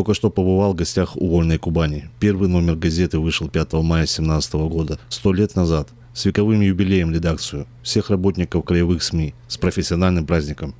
Только что побывал в гостях у Вольной Кубани. Первый номер газеты вышел 5 мая 2017 года, сто лет назад. С вековым юбилеем редакцию, всех работников краевых СМИ, с профессиональным праздником.